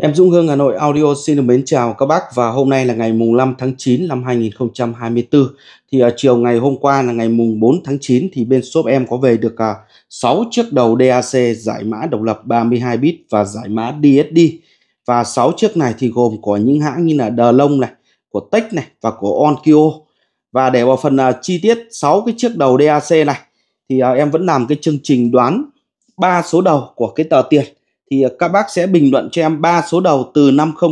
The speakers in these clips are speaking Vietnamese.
Em Dũng Hương Hà Nội Audio xin được mến chào các bác và hôm nay là ngày mùng 5 tháng 9 năm 2024. Thì ở à, chiều ngày hôm qua là ngày mùng 4 tháng 9 thì bên shop em có về được 6 à, chiếc đầu DAC giải mã độc lập 32 bit và giải mã DSD. Và 6 chiếc này thì gồm có những hãng như là Dlong này, của Tech này và của Onkyo. Và để vào phần à, chi tiết 6 cái chiếc đầu DAC này thì em vẫn làm cái chương trình đoán ba số đầu của cái tờ tiền thì à, các bác sẽ bình luận cho em ba số đầu từ 500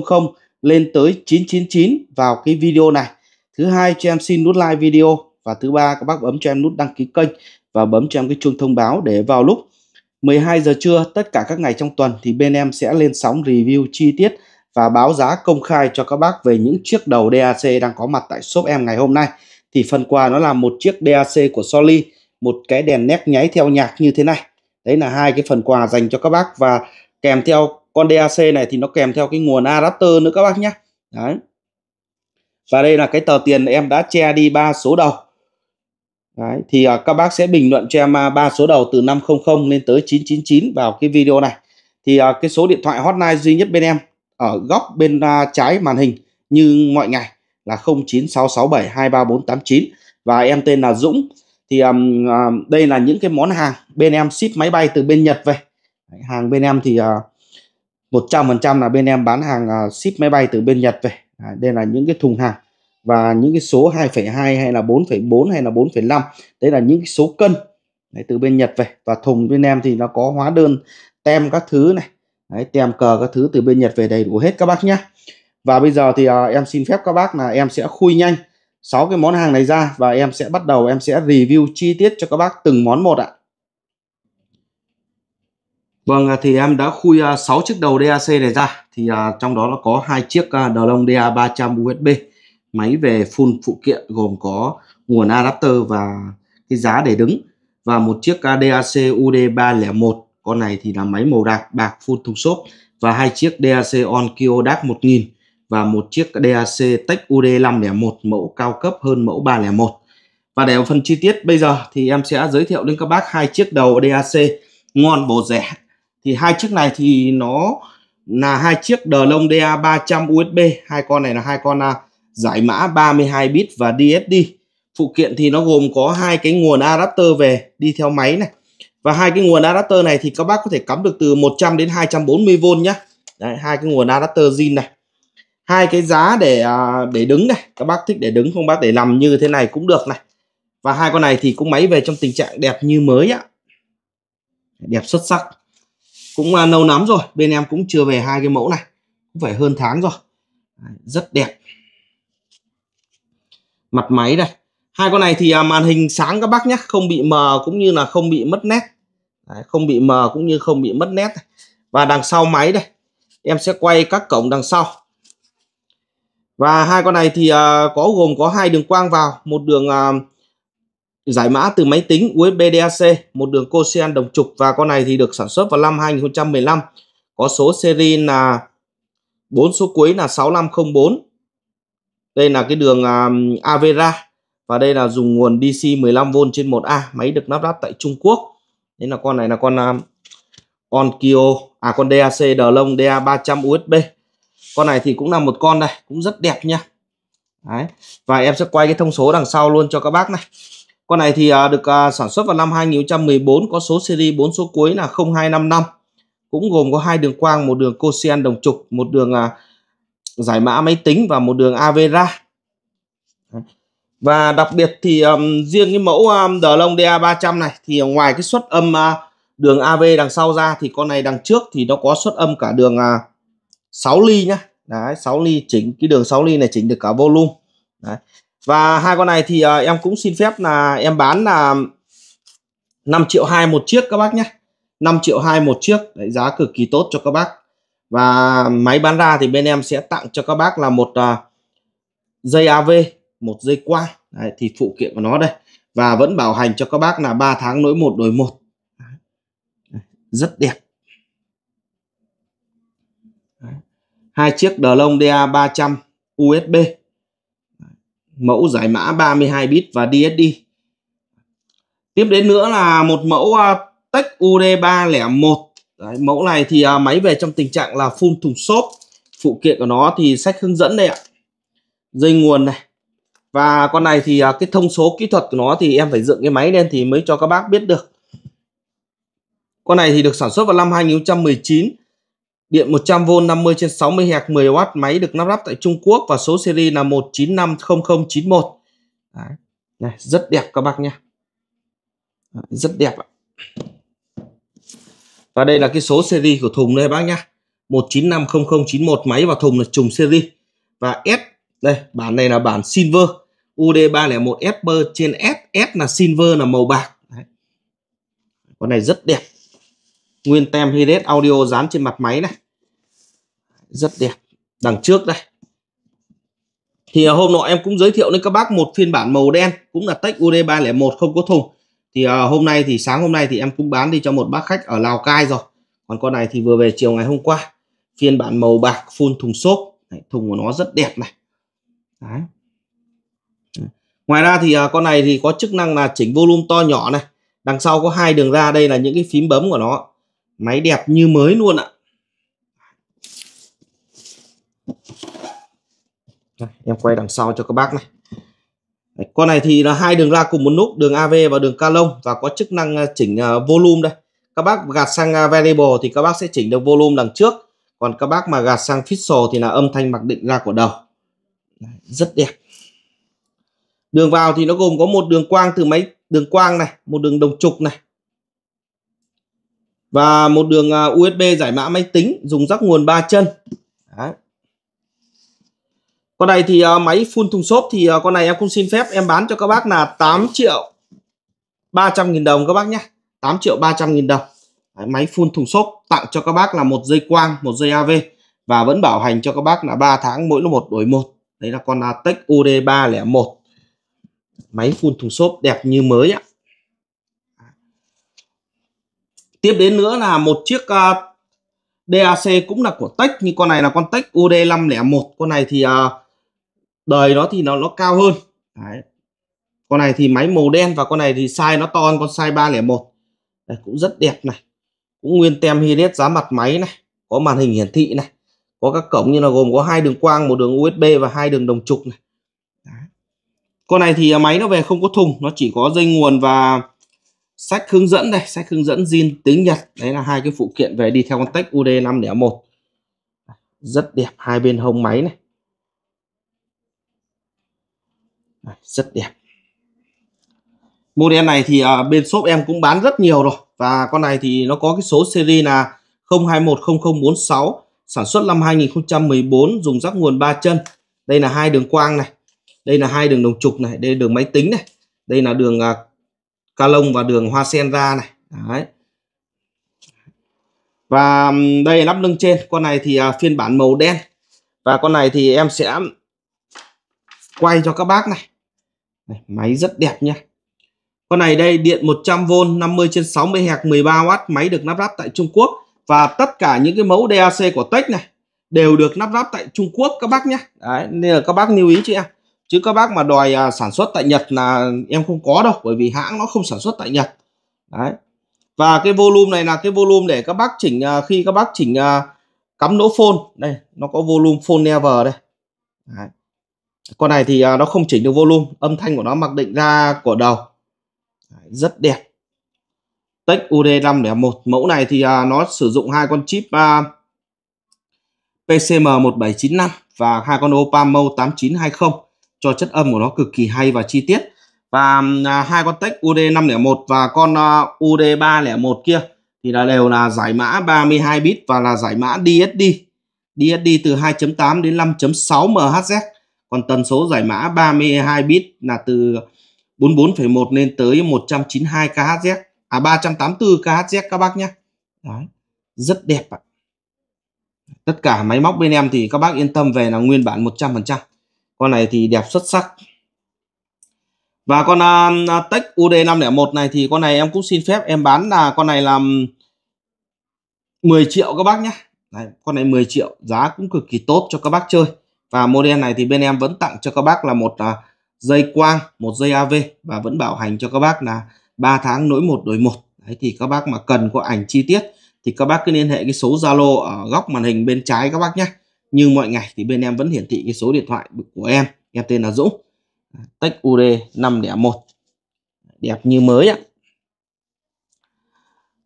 lên tới 999 vào cái video này. Thứ hai cho em xin nút like video và thứ ba các bác bấm cho em nút đăng ký kênh và bấm cho em cái chuông thông báo để vào lúc 12 giờ trưa tất cả các ngày trong tuần thì bên em sẽ lên sóng review chi tiết và báo giá công khai cho các bác về những chiếc đầu DAC đang có mặt tại shop em ngày hôm nay. Thì phần quà nó là một chiếc DAC của Soli, một cái đèn nét nháy theo nhạc như thế này. Đấy là hai cái phần quà dành cho các bác và kèm theo con DAC này thì nó kèm theo cái nguồn adapter nữa các bác nhé đấy và đây là cái tờ tiền em đã che đi ba số đầu Đấy, thì uh, các bác sẽ bình luận cho em à, ba số đầu từ 500 lên tới 999 vào cái video này. Thì uh, cái số điện thoại hotline duy nhất bên em ở góc bên uh, trái màn hình như mọi ngày là 0966723489 và em tên là Dũng. Thì um, uh, đây là những cái món hàng bên em ship máy bay từ bên Nhật về. Đấy, hàng bên em thì ờ, một trăm phần trăm là bên em bán hàng ờ, ship máy bay từ bên Nhật về Đấy, đây là những cái thùng hàng và những cái số 2,2 hay là 4,4 hay là 4,5 đấy là những cái số cân đấy, từ bên Nhật về và thùng bên em thì nó có hóa đơn tem các thứ này đấy, tem cờ các thứ từ bên Nhật về đầy đủ hết các bác nhé và bây giờ thì uh, em xin phép các bác là em sẽ khui nhanh sáu cái món hàng này ra và em sẽ bắt đầu em sẽ review chi tiết cho các bác từng món một ạ Vâng à, thì em đã khui 6 à, chiếc đầu DAC này ra thì à, trong đó nó có hai chiếc đầu lông DA300 USB máy về full phụ kiện gồm có nguồn adapter và cái giá để đứng và một chiếc DAC UD301 con này thì là máy màu bạc bạc full thùng xốp và hai chiếc DAC Onkyo DAC 1000 và một chiếc DAC Tech UD501 mẫu cao cấp hơn mẫu 301 và để phần chi tiết bây giờ thì em sẽ giới thiệu đến các bác hai chiếc đầu DAC ngon bổ rẻ thì hai chiếc này thì nó là hai chiếc DLOM DA300 USB hai con này là hai con là giải mã 32 bit và DSD phụ kiện thì nó gồm có hai cái nguồn adapter về đi theo máy này và hai cái nguồn adapter này thì các bác có thể cắm được từ 100 đến 240V nhá Đấy, hai cái nguồn adapter zin này hai cái giá để à, để đứng này các bác thích để đứng không bác để nằm như thế này cũng được này và hai con này thì cũng máy về trong tình trạng đẹp như mới ạ đẹp xuất sắc cũng uh, à, lâu lắm rồi bên em cũng chưa về hai cái mẫu này cũng phải hơn tháng rồi rất đẹp mặt máy đây hai con này thì à, màn hình sáng các bác nhé không bị mờ cũng như là không bị mất nét Đấy, không bị mờ cũng như không bị mất nét và đằng sau máy đây em sẽ quay các cổng đằng sau và hai con này thì à, có gồm có hai đường quang vào một đường uh, giải mã từ máy tính USB DAC, một đường coaxial đồng trục và con này thì được sản xuất vào năm 2015. Có số seri là 4 số cuối là 6504. Đây là cái đường um, Avera và đây là dùng nguồn DC 15V trên 1A, máy được lắp ráp tại Trung Quốc. Nên là con này là con à, Onkyo, à con DAC Dlong DA300 USB. Con này thì cũng là một con đây, cũng rất đẹp nha. Đấy. Và em sẽ quay cái thông số đằng sau luôn cho các bác này. Con này thì à, được à, sản xuất vào năm 2014 có số seri 4 số cuối là 0255 cũng gồm có hai đường quang, một đường cosine đồng trục, một đường à, giải mã máy tính và một đường Avera. Và đặc biệt thì um, riêng cái mẫu um, đờ lông DA300 này thì ngoài cái suất âm uh, đường AV đằng sau ra thì con này đằng trước thì nó có suất âm cả đường uh, 6 ly nhá. Đấy, 6 ly chỉnh cái đường 6 ly này chỉnh được cả volume. Đấy và hai con này thì à, em cũng xin phép là em bán là 5 triệu hai một chiếc các bác nhé 5 triệu hai một chiếc đấy, giá cực kỳ tốt cho các bác và máy bán ra thì bên em sẽ tặng cho các bác là một à, dây AV một dây quang đấy, thì phụ kiện của nó đây và vẫn bảo hành cho các bác là 3 tháng nối một đổi một rất đẹp hai chiếc đờ lông DA 300 USB mẫu giải mã 32 bit và DSD. Tiếp đến nữa là một mẫu uh, Tech UD301. Đấy, mẫu này thì uh, máy về trong tình trạng là full thùng xốp. Phụ kiện của nó thì sách hướng dẫn đây ạ. Dây nguồn này. Và con này thì uh, cái thông số kỹ thuật của nó thì em phải dựng cái máy lên thì mới cho các bác biết được. Con này thì được sản xuất vào năm 2019 Điện 100V 50 trên 60 Hz 10W máy được lắp ráp tại Trung Quốc và số seri là 1950091. Đấy. Này, rất đẹp các bác nhé. Rất đẹp ạ. Và đây là cái số seri của thùng đây bác nhá. 1950091 máy và thùng là trùng seri. Và S đây, bản này là bản silver. UD301 Esper trên S, S là silver là màu bạc. Đấy. Con này rất đẹp nguyên tem Hiret audio dán trên mặt máy này rất đẹp đằng trước đây thì à, hôm nọ em cũng giới thiệu đến các bác một phiên bản màu đen cũng là tech UD 301 không có thùng thì à, hôm nay thì sáng hôm nay thì em cũng bán đi cho một bác khách ở Lào Cai rồi còn con này thì vừa về chiều ngày hôm qua phiên bản màu bạc full thùng xốp thùng của nó rất đẹp này Đấy. ngoài ra thì à, con này thì có chức năng là chỉnh volume to nhỏ này đằng sau có hai đường ra đây là những cái phím bấm của nó máy đẹp như mới luôn ạ Đây, em quay đằng sau cho các bác này Đấy, con này thì là hai đường ra cùng một nút đường AV và đường ca lông và có chức năng ờ, chỉnh ờ, volume đây các bác gạt sang ờ, variable thì các bác sẽ chỉnh được volume đằng trước còn các bác mà gạt sang fixal thì là âm thanh mặc định ra của đầu Đấy, rất đẹp đường vào thì nó gồm có một đường quang từ máy đường quang này một đường đồng trục này và một đường à, USB giải mã máy tính dùng rắc nguồn 3 chân. Đấy. Con này thì à, máy full thùng xốp thì à, con này em cũng xin phép em bán cho các bác là 8 triệu 300 nghìn đồng các bác nhé. 8 triệu 300 nghìn đồng. Đấy, máy full thùng xốp tặng cho các bác là một dây quang, một dây AV và vẫn bảo hành cho các bác là 3 tháng mỗi lúc một đổi một. Đấy là con là Tech UD301. Máy full thùng xốp đẹp như mới ạ. tiếp đến nữa là một chiếc uh, à, DAC cũng là của Tech nhưng con này là con Tech UD501 con này thì uh, đời nó thì nó nó cao hơn Đấy. con này thì máy màu đen và con này thì size nó to hơn con size 301 Đấy, cũng rất đẹp này cũng nguyên tem hidet giá mặt máy này có màn hình hiển thị này có các cổng như là gồm có hai đường quang một đường USB và hai đường đồng trục này Đấy. con này thì à, máy nó về không có thùng nó chỉ có dây nguồn và sách hướng dẫn đây sách hướng dẫn zin tiếng Nhật đấy là hai cái phụ kiện về đi theo con tách UD501 rất đẹp hai bên hông máy này rất đẹp model này thì ở à, bên shop em cũng bán rất nhiều rồi và con này thì nó có cái số series là 0210046 sản xuất năm 2014 dùng rắc nguồn ba chân đây là hai đường quang này đây là hai đường đồng trục này đây là đường máy tính này đây là đường à, ca lông và đường hoa sen ra này đấy và đây lắp lưng trên con này thì à, phiên bản màu đen và con này thì em sẽ quay cho các bác này máy rất đẹp nha con này đây điện 100V 50 trên 60 Hz 13W máy được lắp ráp tại Trung Quốc và tất cả những cái mẫu DAC của Tech này đều được lắp ráp tại Trung Quốc các bác nhé. Đấy, nên là các bác lưu ý chị em chứ các bác mà đòi à, sản xuất tại Nhật là em không có đâu bởi vì hãng nó không sản xuất tại Nhật đấy và cái volume này là cái volume để các bác chỉnh à, khi các bác chỉnh à, cắm lỗ phone đây nó có volume phone lever đây đấy. con này thì à, nó không chỉnh được volume âm thanh của nó mặc định ra của đầu đấy, rất đẹp Tech UD501 mẫu này thì à, nó sử dụng hai con chip à, PCM1795 và hai con OPAMO8920 cho chất âm của nó cực kỳ hay và chi tiết và à, hai con tech UD501 và con à, UD301 kia thì là đều là giải mã 32 bit và là giải mã DSD DSD từ 2.8 đến 5.6 MHz còn tần số giải mã 32 bit là từ 44,1 lên tới 192 kHz à 384 kHz các bác nhé Đấy, rất đẹp ạ tất cả máy móc bên em thì các bác yên tâm về là nguyên bản 100% con này thì đẹp xuất sắc và con uh, Tech UD501 này thì con này em cũng xin phép em bán là con này là 10 triệu các bác nhé. Đấy, con này 10 triệu giá cũng cực kỳ tốt cho các bác chơi. Và model này thì bên em vẫn tặng cho các bác là một uh, dây quang, một dây AV và vẫn bảo hành cho các bác là 3 tháng nối một đổi một. Đấy thì các bác mà cần có ảnh chi tiết thì các bác cứ liên hệ cái số Zalo ở góc màn hình bên trái các bác nhé như mọi ngày thì bên em vẫn hiển thị cái số điện thoại của em em tên là Dũng Tech UD 501 đẹp như mới ạ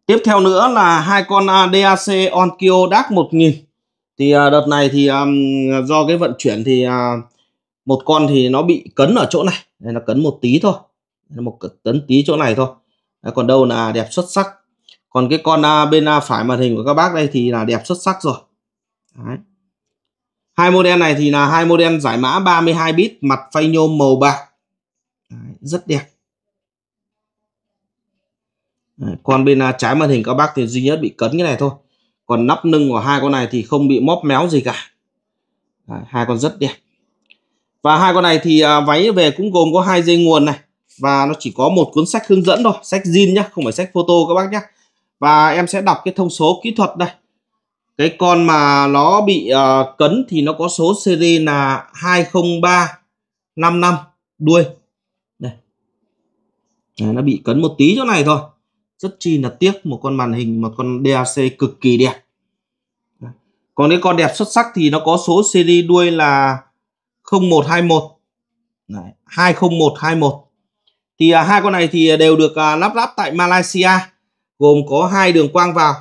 tiếp theo nữa là hai con DAC Onkyo DAC 1000 thì à, đợt này thì um, do cái vận chuyển thì uh, một con thì nó bị cấn ở chỗ này nên là cấn một tí thôi một tấn tí chỗ này thôi Đấy, còn đâu là đẹp xuất sắc còn cái con bên phải màn hình của các bác đây thì là đẹp xuất sắc rồi Đấy hai model này thì là hai model giải mã 32 bit mặt phay nhôm màu bạc rất đẹp còn bên à, trái màn hình các bác thì duy nhất bị cấn cái này thôi còn nắp nâng của hai con này thì không bị móp méo gì cả hai con rất đẹp và hai con này thì à, váy về cũng gồm có hai dây nguồn này và nó chỉ có một cuốn sách hướng dẫn thôi sách zin nhá không phải sách photo các bác nhé và em sẽ đọc cái thông số kỹ thuật đây cái con mà nó bị uh, cấn thì nó có số seri là 20355 đuôi đây. Đấy, nó bị cấn một tí chỗ này thôi rất chi là tiếc một con màn hình một con DAC cực kỳ đẹp Đấy. còn cái con đẹp xuất sắc thì nó có số seri đuôi là 0121 Đấy, 20121 thì uh, hai con này thì đều được uh, lắp ráp tại Malaysia gồm có hai đường quang vào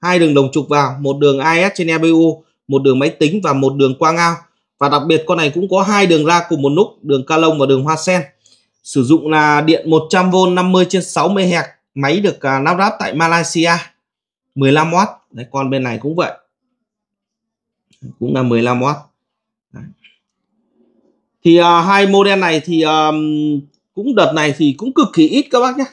hai đường đồng trục vào, một đường IS trên EBU, một đường máy tính và một đường quang ao. Và đặc biệt con này cũng có hai đường ra cùng một nút, đường ca lông và đường hoa sen. Sử dụng là điện 100V 50 trên 60 Hz, máy được à, lắp ráp tại Malaysia. 15W, Đấy, con bên này cũng vậy. Cũng là 15W. Đấy. Thì uh, hai model này thì um, cũng đợt này thì cũng cực kỳ ít các bác nhé.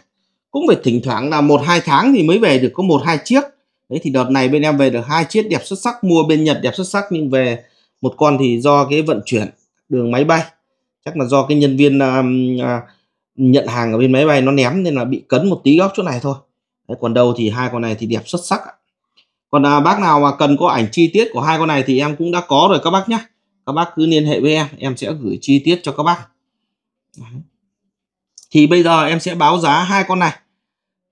Cũng phải thỉnh thoảng là 1-2 tháng thì mới về được có 1-2 chiếc đấy thì đợt này bên em về được hai chiếc đẹp xuất sắc mua bên Nhật đẹp xuất sắc nhưng về một con thì do cái vận chuyển đường máy bay chắc là do cái nhân viên um, à, nhận hàng ở bên máy bay nó ném nên là bị cấn một tí góc chỗ này thôi đấy, còn đâu thì hai con này thì đẹp xuất sắc còn à, bác nào mà cần có ảnh chi tiết của hai con này thì em cũng đã có rồi các bác nhé các bác cứ liên hệ với em em sẽ gửi chi tiết cho các bác thì bây giờ em sẽ báo giá hai con này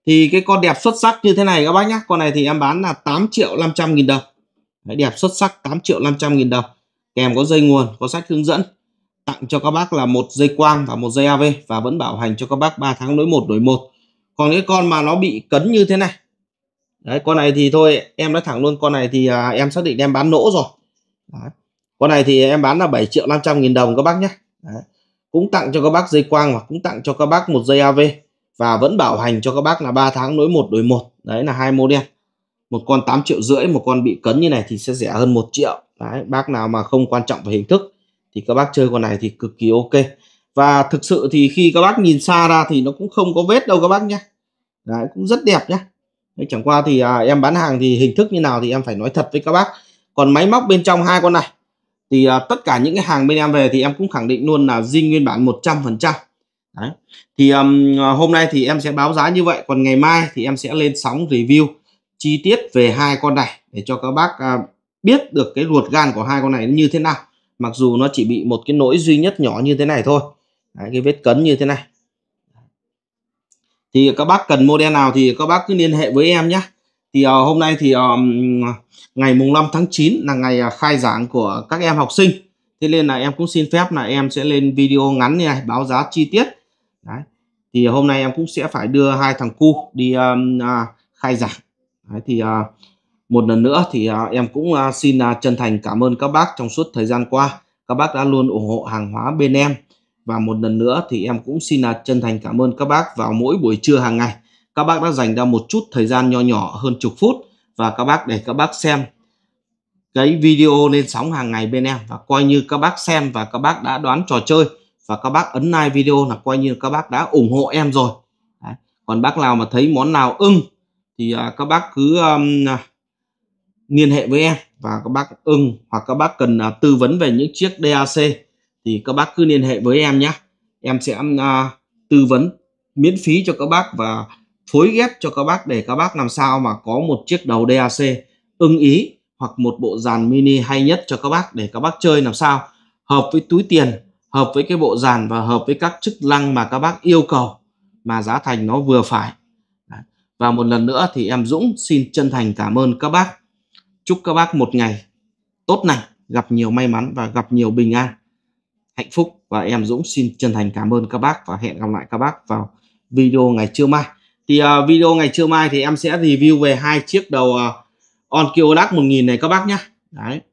thì cái con đẹp xuất sắc như thế này các bác nhá con này thì em bán là 8 triệu 500 nghìn đồng Đấy, đẹp xuất sắc 8 triệu 500 nghìn đồng kèm có dây nguồn có sách hướng dẫn tặng cho các bác là một dây quang và một dây AV và vẫn bảo hành cho các bác 3 tháng nối 1 đổi 1 còn cái con mà nó bị cấn như thế này Đấy, con này thì thôi em nói thẳng luôn con này thì à, em xác định em bán lỗ rồi Đấy. con này thì em bán là 7 triệu 500 nghìn đồng các bác nhé Đấy. cũng tặng cho các bác dây quang và cũng tặng cho các bác một dây AV và vẫn bảo hành cho các bác là 3 tháng nối một đổi một đấy là hai model một con 8 triệu rưỡi một con bị cấn như này thì sẽ rẻ hơn 1 triệu đấy, bác nào mà không quan trọng về hình thức thì các bác chơi con này thì cực kỳ ok và thực sự thì khi các bác nhìn xa ra thì nó cũng không có vết đâu các bác nhé đấy cũng rất đẹp nhé đấy, chẳng qua thì à, em bán hàng thì hình thức như nào thì em phải nói thật với các bác còn máy móc bên trong hai con này thì à, tất cả những cái hàng bên em về thì em cũng khẳng định luôn là zin nguyên bản 100% Đấy. thì um, hôm nay thì em sẽ báo giá như vậy còn ngày mai thì em sẽ lên sóng review chi tiết về hai con này để cho các bác uh, biết được cái ruột gan của hai con này như thế nào mặc dù nó chỉ bị một cái nỗi duy nhất nhỏ như thế này thôi Đấy, cái vết cấn như thế này thì các bác cần model nào thì các bác cứ liên hệ với em nhé thì uh, hôm nay thì um, ngày mùng 5 tháng 9 là ngày uh, khai giảng của các em học sinh thế nên là em cũng xin phép là em sẽ lên video ngắn như này báo giá chi tiết Đấy. Thì hôm nay em cũng sẽ phải đưa hai thằng cu đi um, uh, khai giảng. Đấy, thì uh, một lần nữa thì uh, em cũng uh, xin uh, chân thành cảm ơn các bác trong suốt thời gian qua. Các bác đã luôn ủng hộ hàng hóa bên em. Và một lần nữa thì em cũng xin uh, chân thành cảm ơn các bác vào mỗi buổi trưa hàng ngày. Các bác đã dành ra một chút thời gian nho nhỏ hơn chục phút và các bác để các bác xem cái video lên sóng hàng ngày bên em và coi như các bác xem và các bác đã đoán trò chơi và các bác ấn like video là coi như các bác đã ủng hộ em rồi Đấy. còn bác nào mà thấy món nào ưng thì uh, các bác cứ um, uh, liên hệ với em và các bác ưng hoặc các bác cần uh, tư vấn về những chiếc DAC thì các bác cứ liên hệ với em nhé em sẽ uh, tư vấn miễn phí cho các bác và phối ghép cho các bác để các bác làm sao mà có một chiếc đầu DAC ưng ý hoặc một bộ dàn mini hay nhất cho các bác để các bác chơi làm sao hợp với túi tiền hợp với cái bộ dàn và hợp với các chức năng mà các bác yêu cầu mà giá thành nó vừa phải và một lần nữa thì em Dũng xin chân thành cảm ơn các bác chúc các bác một ngày tốt lành gặp nhiều may mắn và gặp nhiều bình an hạnh phúc và em Dũng xin chân thành cảm ơn các bác và hẹn gặp lại các bác vào video ngày trưa mai thì uh, video ngày trưa mai thì em sẽ review về hai chiếc đầu uh, on Kiodak 1000 này các bác nhé đấy